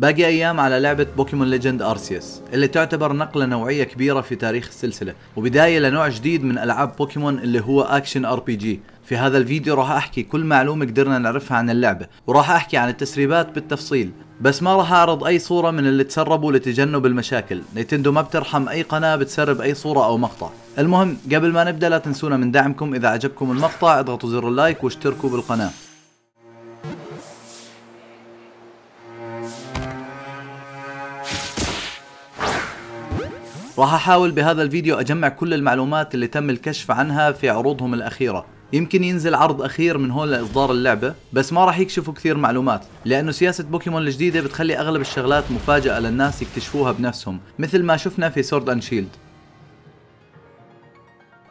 باقي ايام على لعبة بوكيمون ليجند ارسيوس اللي تعتبر نقلة نوعية كبيرة في تاريخ السلسلة وبداية لنوع جديد من العاب بوكيمون اللي هو اكشن ار بي جي في هذا الفيديو راح احكي كل معلومة قدرنا نعرفها عن اللعبة وراح احكي عن التسريبات بالتفصيل بس ما راح اعرض اي صورة من اللي تسربوا لتجنب المشاكل نيتندو ما بترحم اي قناة بتسرب اي صورة او مقطع المهم قبل ما نبدأ لا تنسونا من دعمكم اذا عجبكم المقطع اضغطوا زر اللايك واشتركوا بالقناة راح أحاول بهذا الفيديو أجمع كل المعلومات اللي تم الكشف عنها في عروضهم الأخيرة يمكن ينزل عرض اخير من هون لاصدار اللعبه بس ما راح يكشفوا كثير معلومات لانه سياسه بوكيمون الجديده بتخلي اغلب الشغلات مفاجاه للناس يكتشفوها بنفسهم مثل ما شفنا في سورد اند شيلد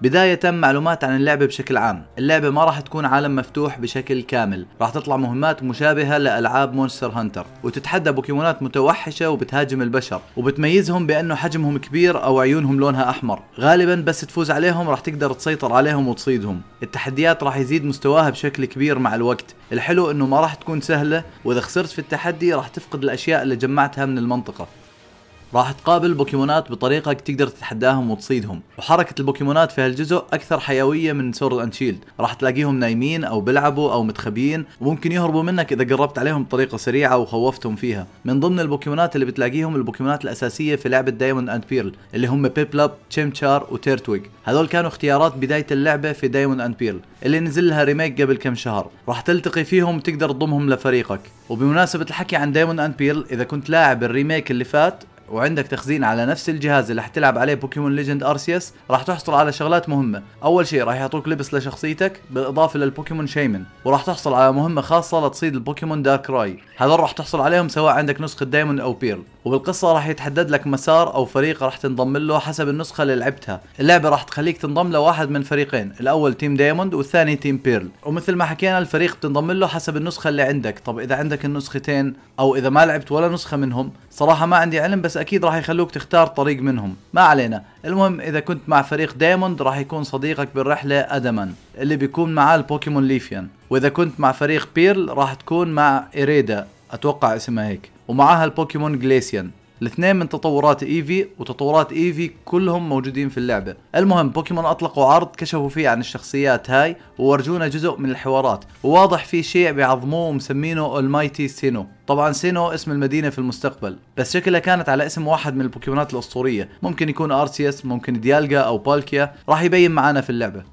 بداية معلومات عن اللعبة بشكل عام اللعبة ما راح تكون عالم مفتوح بشكل كامل راح تطلع مهمات مشابهة لألعاب مونستر هانتر وتتحدى بوكيمونات متوحشة وبتهاجم البشر وبتميزهم بأنه حجمهم كبير أو عيونهم لونها أحمر غالبا بس تفوز عليهم راح تقدر تسيطر عليهم وتصيدهم التحديات راح يزيد مستواها بشكل كبير مع الوقت الحلو انه ما راح تكون سهلة واذا خسرت في التحدي راح تفقد الاشياء اللي جمعتها من المنطقة راح تقابل بوكيمونات بطريقة تقدر تتحداهم وتصيدهم وحركة البوكيمونات في هالجزء أكثر حيوية من سورد أند شيلد راح تلاقيهم نايمين أو بيلعبوا أو متخبيين وممكن يهربوا منك إذا قربت عليهم بطريقة سريعة وخوفتهم فيها من ضمن البوكيمونات اللي بتلاقيهم البوكيمونات الأساسية في لعبة دايموند أند بيرل اللي هم بيبلاب تشيمشار وتيرتويج هذول كانوا اختيارات بداية اللعبة في دايموند أند بيرل اللي نزل لها ريميك قبل كم شهر راح تلتقي فيهم وتقدر تضمهم لفريقك وبمناسبة الحكي عن دايموند أند بيرل إذا كنت لاعب الريميك اللي فات وعندك تخزين على نفس الجهاز اللي حتلعب عليه بوكيمون ليجند ارسيس راح تحصل على شغلات مهمه اول شيء راح يعطوك لبس لشخصيتك بالاضافه للبوكيمون شيمن وراح تحصل على مهمه خاصه لتصيد البوكيمون دارك راي هذول راح تحصل عليهم سواء عندك نسخه دايموند او بيرل وبالقصة راح يتحدد لك مسار او فريق راح تنضم له حسب النسخة اللي لعبتها اللعبة راح تخليك تنضم لواحد من فريقين الاول تيم دايموند والثاني تيم بيرل ومثل ما حكينا الفريق بتنضم له حسب النسخة اللي عندك طب اذا عندك النسختين او اذا ما لعبت ولا نسخة منهم صراحة ما عندي علم بس اكيد راح يخلوك تختار طريق منهم ما علينا المهم اذا كنت مع فريق دايموند راح يكون صديقك بالرحلة ادمان اللي بيكون معاه البوكيمون ليفيان واذا كنت مع فريق بيرل راح تكون مع اريدا اتوقع اسمها هيك ومعاها البوكيمون جليسيان الاثنين من تطورات ايفي وتطورات ايفي كلهم موجودين في اللعبة المهم بوكيمون اطلقوا عرض كشفوا فيه عن الشخصيات هاي وورجونا جزء من الحوارات وواضح في شيء بيعظموه ومسمينه المايتي سينو طبعا سينو اسم المدينة في المستقبل بس شكلها كانت على اسم واحد من البوكيمونات الاسطورية ممكن يكون ارسيس ممكن ديالجا او بالكيا راح يبين معنا في اللعبة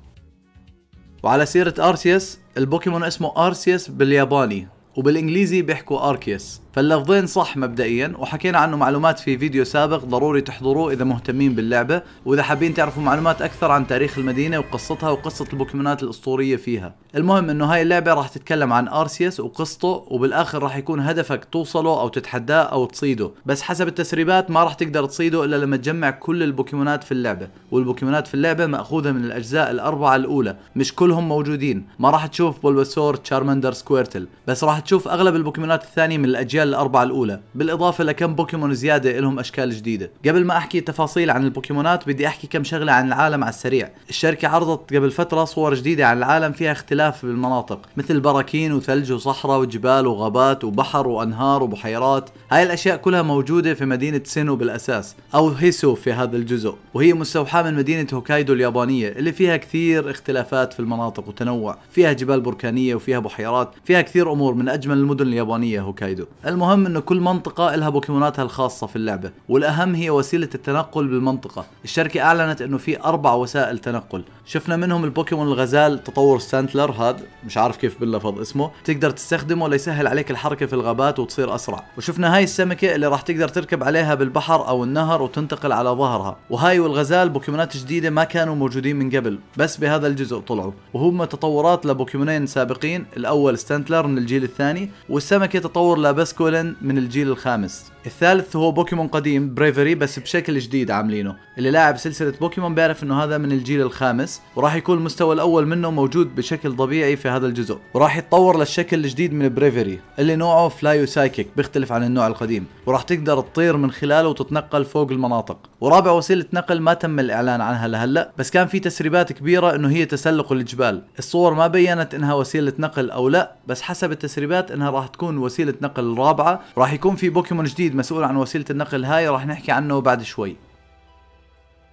وعلى سيرة ارسيس البوكيمون اسمه ارسيس بالياباني وبالانجليزي بيحكوا اركيس فاللفظين صح مبدئيا وحكينا عنه معلومات في فيديو سابق ضروري تحضروه اذا مهتمين باللعبه واذا حابين تعرفوا معلومات اكثر عن تاريخ المدينه وقصتها وقصه البوكيمونات الاسطوريه فيها المهم انه هاي اللعبه راح تتكلم عن ارسيوس وقصته وبالاخر راح يكون هدفك توصله او تتحداه او تصيده بس حسب التسريبات ما راح تقدر تصيده الا لما تجمع كل البوكيمونات في اللعبه والبوكيمونات في اللعبه ماخوذه من الاجزاء الاربعه الاولى مش كلهم موجودين ما راح تشوف بولبسور تشارمندر سكويرتل بس راح تشوف اغلب البوكيمونات الثانيه من الاجيال خلال الاربعه الاولى بالاضافه لكم بوكيمون زياده لهم اشكال جديده قبل ما احكي تفاصيل عن البوكيمونات بدي احكي كم شغله عن العالم على السريع الشركه عرضت قبل فتره صور جديده عن العالم فيها اختلاف بالمناطق مثل براكين وثلج وصحراء وجبال وغابات وبحر وانهار وبحيرات هاي الاشياء كلها موجوده في مدينه سينو بالاساس او هيسو في هذا الجزء وهي مستوحاه من مدينه هوكايدو اليابانيه اللي فيها كثير اختلافات في المناطق وتنوع فيها جبال بركانيه وفيها بحيرات فيها كثير امور من اجمل المدن اليابانيه هوكايدو المهم انه كل منطقه لها بوكيموناتها الخاصه في اللعبه والاهم هي وسيله التنقل بالمنطقه الشركه اعلنت انه في اربع وسائل تنقل شفنا منهم البوكيمون الغزال تطور سانتلر هذا مش عارف كيف باللفظ اسمه تقدر تستخدمه ليسهل عليك الحركه في الغابات وتصير اسرع وشفنا هاي السمكه اللي راح تقدر تركب عليها بالبحر او النهر وتنتقل على ظهرها وهاي والغزال بوكيمونات جديده ما كانوا موجودين من قبل بس بهذا الجزء طلعوا وهم تطورات لبوكيمونين سابقين الاول ستانتلر من الجيل الثاني والسمكه تطور لابسك كولن من الجيل الخامس الثالث هو بوكيمون قديم بريفري بس بشكل جديد عاملينه اللي لاعب سلسلة بوكيمون بيعرف انه هذا من الجيل الخامس وراح يكون المستوى الاول منه موجود بشكل طبيعي في هذا الجزء وراح يتطور للشكل الجديد من بريفري اللي نوعه فلايو سايكيك بيختلف عن النوع القديم وراح تقدر تطير من خلاله وتتنقل فوق المناطق ورابع وسيلة نقل ما تم الاعلان عنها لهلا بس كان في تسريبات كبيرة انه هي تسلق الجبال الصور ما بينت انها وسيلة نقل او لا بس حسب التسريبات انها راح تكون وسيلة نقل الرابعة راح يكون في بوكيمون جديد مسؤول عن وسيلة النقل هاي راح نحكي عنه بعد شوي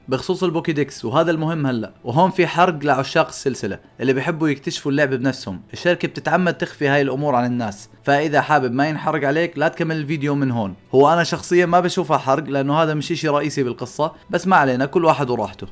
بخصوص البوكيدكس وهذا المهم هلا وهون في حرق لعشاق السلسله اللي بيحبوا يكتشفوا اللعبه بنفسهم الشركه بتتعمد تخفي هاي الامور عن الناس فاذا حابب ما ينحرق عليك لا تكمل الفيديو من هون هو انا شخصيا ما بشوفها حرق لانه هذا مش اشي رئيسي بالقصه بس ما علينا كل واحد وراحته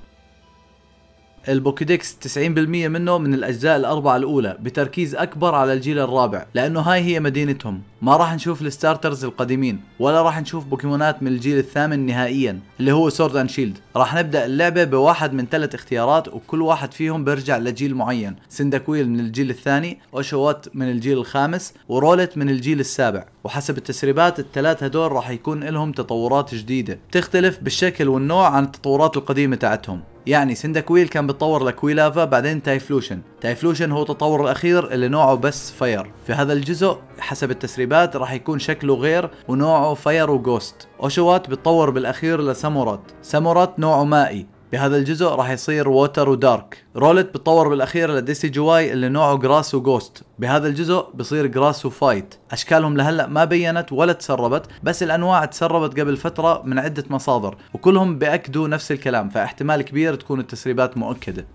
البوكيدكس 90% منه من الاجزاء الاربعه الاولى بتركيز اكبر على الجيل الرابع لانه هاي هي مدينتهم ما راح نشوف الستارترز القديمين ولا راح نشوف بوكيمونات من الجيل الثامن نهائيا اللي هو سورد اند شيلد راح نبدا اللعبه بواحد من ثلاث اختيارات وكل واحد فيهم بيرجع لجيل معين سندكويل من الجيل الثاني اوشوات من الجيل الخامس ورولت من الجيل السابع وحسب التسريبات الثلاثه هدول راح يكون لهم تطورات جديده بتختلف بالشكل والنوع عن التطورات القديمه تاعتهم يعني سندكويل كان بتطور لكويلافا بعدين تايفلوشن تايفلوشن هو التطور الأخير اللي نوعه بس فاير في هذا الجزء حسب التسريبات راح يكون شكله غير ونوعه فاير وجوست أوشوات بتطور بالأخير لسامورات سامورات نوعه مائي بهذا الجزء راح يصير ووتر ودارك رولت بتطور بالاخير لديسي جواي اللي نوعه جراس وجوست بهذا الجزء بصير جراس وفايت اشكالهم لهلا ما بينت ولا تسربت بس الانواع تسربت قبل فتره من عده مصادر وكلهم باكدوا نفس الكلام فاحتمال كبير تكون التسريبات مؤكده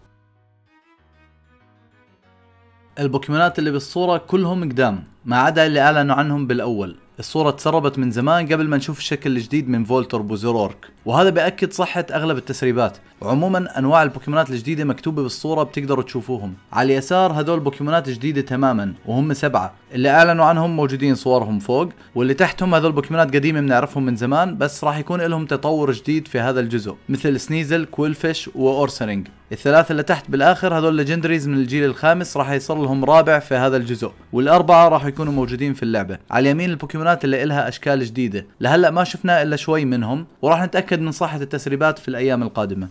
البوكيمونات اللي بالصوره كلهم قدام ما عدا اللي اعلنوا عنهم بالاول الصورة تسربت من زمان قبل ما نشوف الشكل الجديد من فولتر بوزورورك وهذا بأكد صحة أغلب التسريبات عموما انواع البوكيمونات الجديده مكتوبه بالصوره بتقدروا تشوفوهم على اليسار هدول بوكيمونات جديده تماما وهم سبعه اللي اعلنوا عنهم موجودين صورهم فوق واللي تحتهم هذول بوكيمونات قديمه بنعرفهم من زمان بس راح يكون لهم تطور جديد في هذا الجزء مثل سنيزل كويلفيش واورسرينج الثلاثة اللي تحت بالآخر هذول ليجندريز من الجيل الخامس راح يصير لهم رابع في هذا الجزء والأربعة راح يكونوا موجودين في اللعبة على اليمين البوكيمونات اللي لها أشكال جديدة لهلأ ما شفنا إلا شوي منهم وراح نتأكد من صحة التسريبات في الأيام القادمة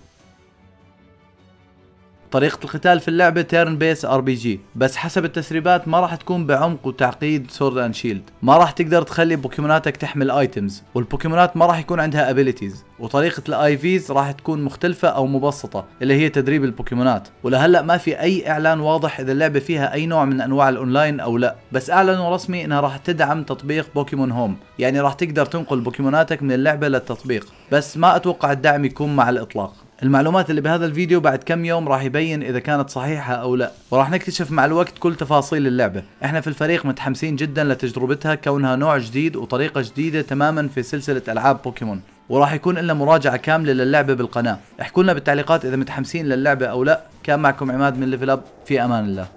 طريقة القتال في اللعبة تيرن بيس ار بي جي بس حسب التسريبات ما راح تكون بعمق وتعقيد سورد اند شيلد ما راح تقدر تخلي بوكيموناتك تحمل ايتمز والبوكيمونات ما راح يكون عندها ابيليتيز وطريقة الاي فيز راح تكون مختلفة او مبسطة اللي هي تدريب البوكيمونات ولهلا ما في اي اعلان واضح اذا اللعبة فيها اي نوع من انواع الاونلاين او لا بس اعلنوا رسمي انها راح تدعم تطبيق بوكيمون هوم يعني راح تقدر تنقل بوكيموناتك من اللعبة للتطبيق بس ما اتوقع الدعم يكون مع الاطلاق المعلومات اللي بهذا الفيديو بعد كم يوم راح يبين اذا كانت صحيحة او لا وراح نكتشف مع الوقت كل تفاصيل اللعبة احنا في الفريق متحمسين جدا لتجربتها كونها نوع جديد وطريقة جديدة تماما في سلسلة العاب بوكيمون وراح يكون لنا مراجعة كاملة للعبة بالقناة احكوا لنا بالتعليقات اذا متحمسين للعبة او لا كان معكم عماد من ليفل اب في امان الله